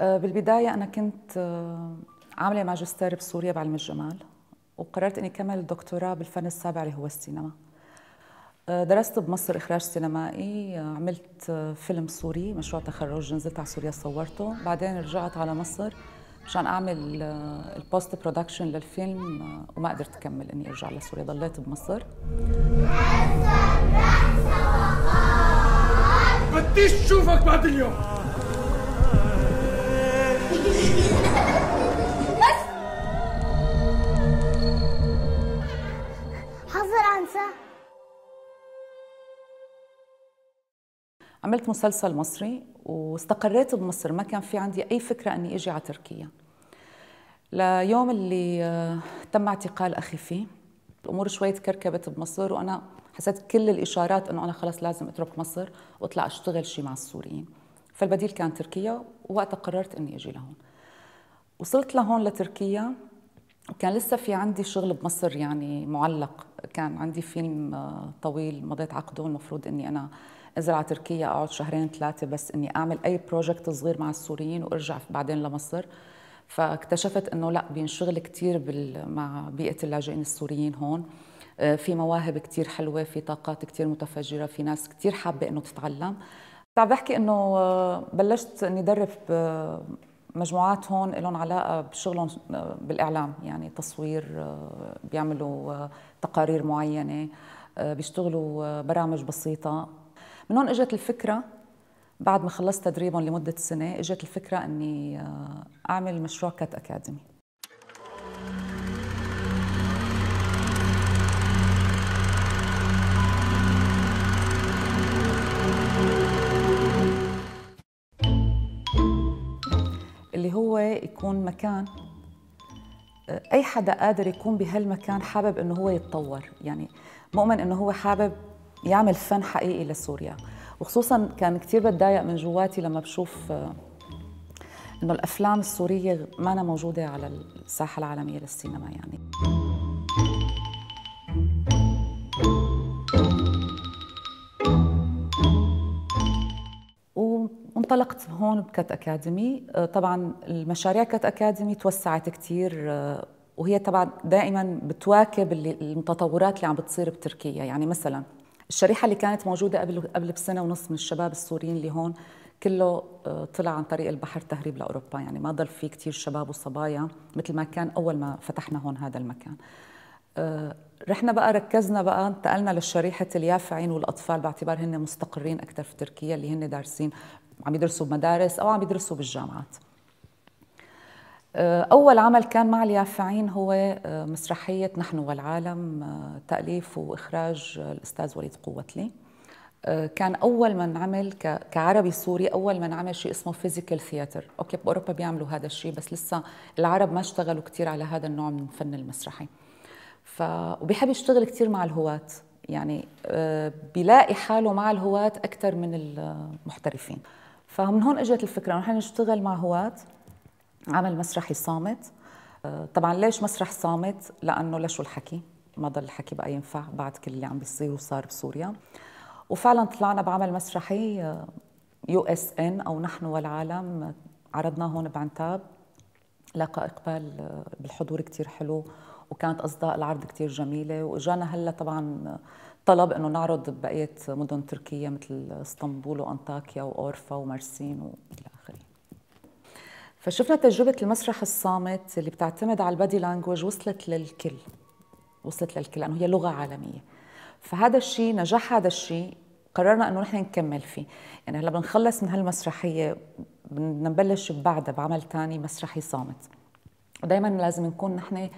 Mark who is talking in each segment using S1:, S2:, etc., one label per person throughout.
S1: آه، بالبداية أنا كنت آه، عاملة ماجستير بسوريا بعلم الجمال وقررت إني كمل الدكتوراه بالفن السابع اللي هو السينما آه، درست بمصر إخراج سينمائي عملت فيلم سوري مشروع تخرج نزلت على سوريا صورته بعدين رجعت على مصر مشان أعمل البوست برودكشن للفيلم وما قدرت أكمل إني أرجع لسوريا ضليت بمصر بديش شوفك بعد اليوم بس حظر انسى عملت مسلسل مصري واستقريت بمصر ما كان في عندي اي فكره اني اجي على تركيا ليوم اللي آه، تم اعتقال اخي فيه الامور شوي تكركبت بمصر وانا حسيت كل الاشارات انه انا خلاص لازم اترك مصر واطلع اشتغل شيء مع السوريين فالبديل كان تركيا ووقتها قررت اني اجي لهون وصلت لهون لتركيا وكان لسه في عندي شغل بمصر يعني معلق كان عندي فيلم آه، طويل مضيت عقده المفروض اني انا انزل على تركيا اقعد شهرين ثلاثه بس اني اعمل اي بروجكت صغير مع السوريين وارجع بعدين لمصر فاكتشفت انه لا بينشغل كثير مع بيئه اللاجئين السوريين هون آه، في مواهب كثير حلوه في طاقات كثير متفجره في ناس كثير حابه انه تتعلم عم بحكي انه آه، بلشت اني درب مجموعات هون لهم علاقه بشغلهم آه، بالاعلام يعني تصوير آه، بيعملوا آه، تقارير معينه بيشتغلوا برامج بسيطه من هون اجت الفكره بعد ما خلصت تدريبهم لمده سنه اجت الفكره اني اعمل مشروع كات اكاديمي اللي هو يكون مكان آه، اي حدا قادر يكون بهالمكان حابب انه هو يتطور يعني مؤمن انه هو حابب يعمل فن حقيقي لسوريا وخصوصا كان كثير بتضايق من جواتي لما بشوف آه، انه الافلام السوريه ما أنا موجوده على الساحه العالميه للسينما يعني انطلقت هون بكت أكاديمي آه، طبعا المشاريع كت أكاديمي توسعت كثير آه، وهي طبعا دائما بتواكب التطورات اللي عم بتصير بتركيا يعني مثلا الشريحه اللي كانت موجوده قبل قبل بسنه ونص من الشباب السوريين اللي هون كله آه، طلع عن طريق البحر تهريب لاوروبا يعني ما ضل في كثير شباب وصبايا مثل ما كان اول ما فتحنا هون هذا المكان رحنا بقى ركزنا بقى انتقلنا لشريحة اليافعين والأطفال باعتبار هن مستقرين أكثر في تركيا اللي هن دارسين عم يدرسوا بمدارس او عم يدرسوا بالجامعات آه، أول عمل كان مع اليافعين هو آه، مسرحية نحن والعالم آه، تأليف وإخراج الأستاذ وليد قوتلي كان أول من عمل كعربي سوري أول من عمل شيء اسمه فيزيكال ثياتر أوكي بأوروبا بيعملوا هذا الشيء بس لسه العرب ما اشتغلوا كثير على هذا النوع من الفن المسرحي ف... وبيحب يشتغل كثير مع الهواة يعني بيلاقي حاله مع الهواة أكثر من المحترفين فمن هون اجت الفكره نحن نشتغل مع هواة عمل مسرحي صامت آه، طبعا ليش مسرح صامت لانه لشو الحكي ما ضل الحكي بقى ينفع بعد كل اللي عم بيصير وصار بسوريا وفعلا طلعنا بعمل مسرحي آه، يو اس ان او نحن والعالم عرضناه هون بعنتاب لقى اقبال آه، بالحضور كتير حلو وكانت اصداء العرض كتير جميله واجانا هلا طبعا طلب انه نعرض بقيه مدن تركيا مثل اسطنبول وانطاكيا واورفا ومرسين والى اخره فشفنا تجربه المسرح الصامت اللي بتعتمد على البادي لانجوج وصلت للكل وصلت للكل لانه هي لغه عالميه فهذا الشيء نجاح هذا الشيء قررنا انه نحن نكمل فيه يعني هلا بنخلص من هالمسرحيه بدنا نبلش بعدها بعمل ثاني مسرحي صامت ودائما لازم نكون نحن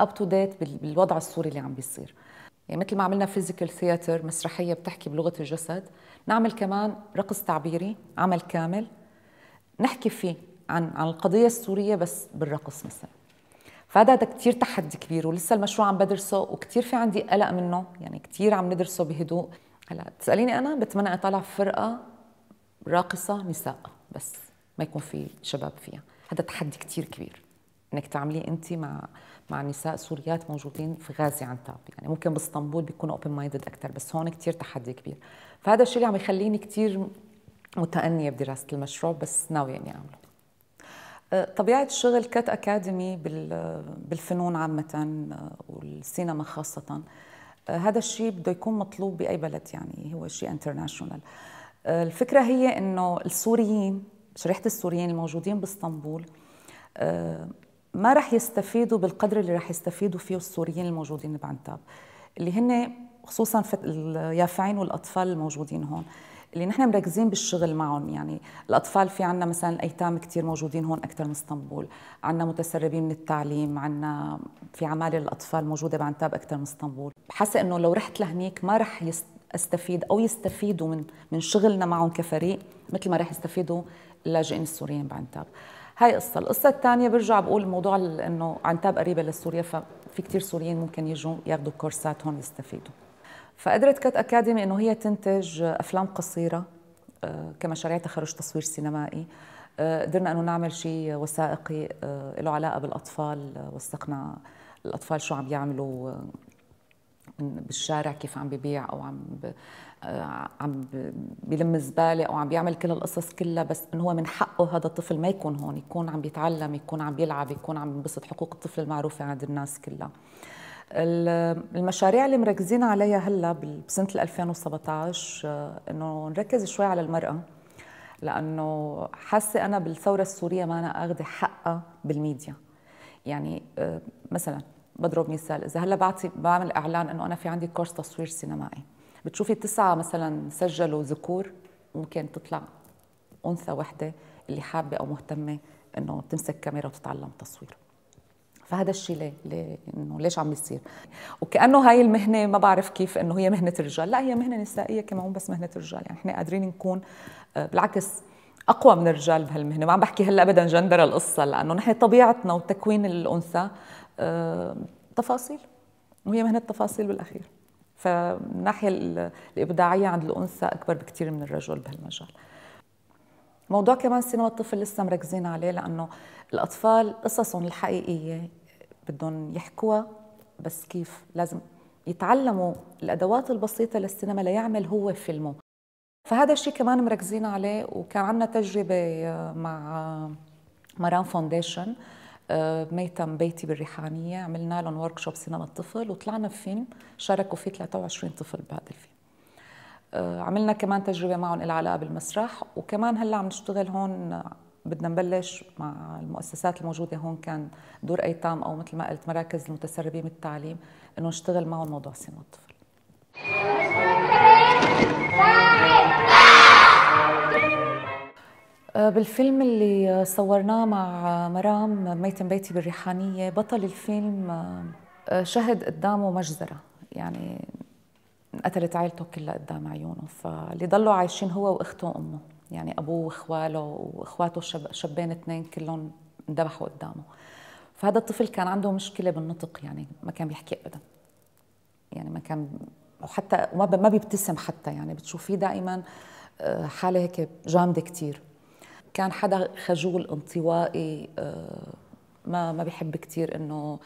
S1: اب تو ديت بالوضع السوري اللي عم بيصير يعني مثل ما عملنا فيزيكال ثياتر مسرحيه بتحكي بلغه الجسد نعمل كمان رقص تعبيري عمل كامل نحكي فيه عن عن القضيه السوريه بس بالرقص مثلا فهذا هذا كثير تحدي كبير ولسه المشروع عم بدرسه وكثير في عندي قلق منه يعني كثير عم ندرسه بهدوء هلا تساليني انا بتمنى اطلع فرقه راقصه نساء بس ما يكون في شباب فيها هذا تحدي كثير كبير انك تعمليه انت مع مع نساء سوريات موجودين في غازي عن طاب يعني ممكن باسطنبول بيكونوا اوبن مايندد اكثر بس هون كثير تحدي كبير فهذا الشيء اللي عم يخليني كثير متأنية بدراسة المشروع بس ناوية إني أعمله أه، طبيعة شغل كات أكاديمي بالفنون عامة أه، والسينما خاصة أه، هذا الشيء بده يكون مطلوب بأي بلد يعني هو شيء انترناشونال الفكرة هي إنه السوريين شريحة السوريين الموجودين باسطنبول ما رح يستفيدوا بالقدر اللي رح يستفيدوا فيه السوريين الموجودين بعنتاب اللي هن خصوصا اليافعين والاطفال الموجودين هون اللي نحن مركزين بالشغل معهم يعني الاطفال في عنا مثلا الايتام كثير موجودين هون اكثر من اسطنبول عنا متسربين من التعليم عنا في عماله الاطفال موجوده بعنتاب اكثر من اسطنبول حاسه انه لو رحت لهنيك ما رح استفيد او يستفيدوا من من شغلنا معهم كفريق مثل ما رح يستفيدوا اللاجئين السوريين بعنتاب هاي قصة القصة الثانية برجع بقول موضوع انه عنتاب قريبة لسوريا ففي كتير سوريين ممكن يجوا ياخذوا كورسات هون يستفيدوا فقدرت كات اكاديمي انه هي تنتج افلام قصيره آه، كمشاريع تخرج تصوير سينمائي آه، قدرنا انه نعمل شيء وثائقي آه، له علاقه بالاطفال وثقنا الاطفال شو عم يعملوا بالشارع كيف عم ببيع او عم آه، عم بلم زباله او عم بيعمل كل القصص كلها بس انه هو من حقه هذا الطفل ما يكون هون يكون عم بيتعلم يكون عم بيلعب يكون عم بينبسط حقوق الطفل المعروفه عند الناس كلها المشاريع اللي مركزين عليها هلا بسنه 2017 آه، انه نركز شوي على المراه لانه حاسه انا بالثوره السوريه ما انا اخذ حقها بالميديا يعني آه، مثلا بضرب مثال اذا هلا بعطي بعمل اعلان انه انا في عندي كورس تصوير سينمائي بتشوفي تسعه مثلا سجلوا ذكور ممكن تطلع انثى وحده اللي حابه او مهتمه انه تمسك كاميرا وتتعلم تصوير فهذا الشيء ليه؟ ليه انه ليش عم بيصير؟ وكانه هاي المهنه ما بعرف كيف انه هي مهنه الرجال، لا هي مهنه نسائيه كمان بس مهنه الرجال، يعني احنا قادرين نكون آه، بالعكس اقوى من الرجال بهالمهنه، ما عم بحكي هلا ابدا جندر القصه لانه نحن طبيعتنا وتكوين الانثى آه، تفاصيل وهي مهنه تفاصيل بالاخير. فالناحية الإبداعية عند الأنثى أكبر بكثير من الرجل بهالمجال موضوع كمان سينما الطفل لسه مركزين عليه لأنه الأطفال قصصهم الحقيقية بدهم يحكوها بس كيف لازم يتعلموا الأدوات البسيطة للسينما ليعمل هو فيلمه فهذا الشيء كمان مركزين عليه وكان عندنا تجربة مع مرام فونديشن آه، ميتم بيتي بالريحانية عملنا لهم ورك شوب سينما الطفل وطلعنا بفيلم شاركوا فيه 23 طفل بهذا الفيلم آه، عملنا كمان تجربة معهم لها علاقة بالمسرح وكمان هلا عم نشتغل هون بدنا نبلش مع المؤسسات الموجودة هون كان دور أيتام أو مثل ما قلت مراكز المتسربين بالتعليم إنه نشتغل معهم موضوع سينما الطفل بالفيلم اللي صورناه مع مرام ميتم بيتي بالريحانية بطل الفيلم آه، شهد قدامه مجزرة يعني قتلت عائلته كلها قدام عيونه فاللي ضلوا عايشين هو واخته وامه يعني ابوه واخواله واخواته شب شبين اثنين كلهم انذبحوا قدامه فهذا الطفل كان عنده مشكله بالنطق يعني ما كان بيحكي ابدا يعني ما كان وحتى ما بيبتسم حتى يعني بتشوفيه دائما آه، حاله هيك جامده كثير كان حدا خجول انطوائي آه، ما ما بحب كثير انه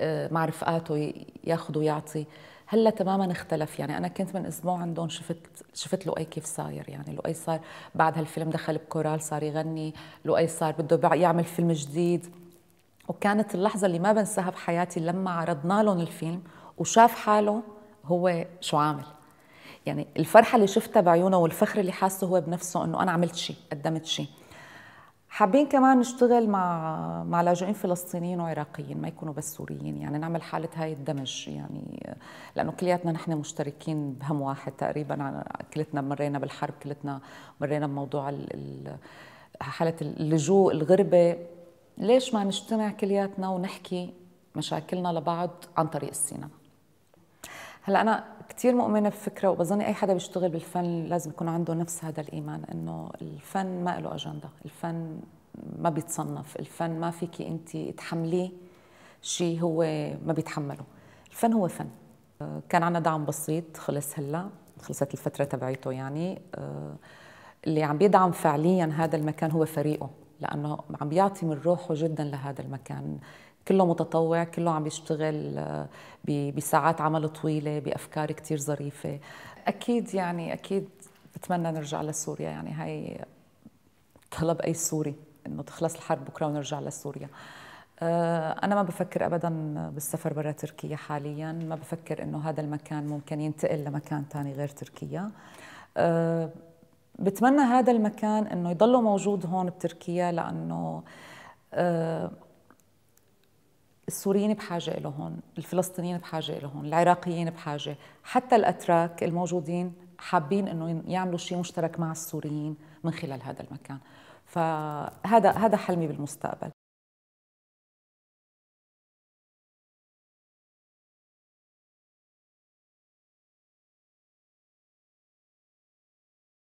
S1: آه، مع رفقاته ياخذ ويعطي هلا تماما اختلف يعني انا كنت من اسبوع عندهم شفت شفت لؤي كيف صاير يعني لؤي صار بعد هالفيلم دخل بكورال صار يغني لؤي صار بده يعمل فيلم جديد وكانت اللحظه اللي ما بنساها بحياتي لما عرضنا لهم الفيلم وشاف حاله هو شو عامل يعني الفرحه اللي شفتها بعيونه والفخر اللي حاسه هو بنفسه انه انا عملت شيء قدمت شيء حابين كمان نشتغل مع مع لاجئين فلسطينيين وعراقيين ما يكونوا بس سوريين يعني نعمل حاله هاي الدمج يعني لانه كلياتنا نحن مشتركين بهم واحد تقريبا كلتنا مرينا بالحرب كلتنا مرينا بموضوع حاله اللجوء الغربه ليش ما نجتمع كلياتنا ونحكي مشاكلنا لبعض عن طريق السينما هلا انا كثير مؤمنة بفكرة وبظن أي حدا بيشتغل بالفن لازم يكون عنده نفس هذا الإيمان إنه الفن ما له أجندة الفن ما بيتصنف الفن ما فيك أنت تحمليه شيء هو ما بيتحمله الفن هو فن آه، كان عنا دعم بسيط خلص هلا خلصت الفترة تبعيته يعني آه، اللي عم بيدعم فعليا هذا المكان هو فريقه لأنه عم بيعطي من روحه جدا لهذا المكان كله متطوع كله عم يشتغل آه، بساعات عمل طويلة بأفكار كتير ظريفة أكيد يعني أكيد بتمنى نرجع لسوريا يعني هاي طلب أي سوري إنه تخلص الحرب بكرة ونرجع لسوريا آه، أنا ما بفكر أبدا بالسفر برا تركيا حاليا ما بفكر إنه هذا المكان ممكن ينتقل لمكان تاني غير تركيا آه، بتمنى هذا المكان إنه يضله موجود هون بتركيا لأنه السوريين بحاجة لهم الفلسطينيين بحاجة لهم العراقيين بحاجة حتى الأتراك الموجودين حابين أنه يعملوا شيء مشترك مع السوريين من خلال هذا المكان فهذا هذا حلمي بالمستقبل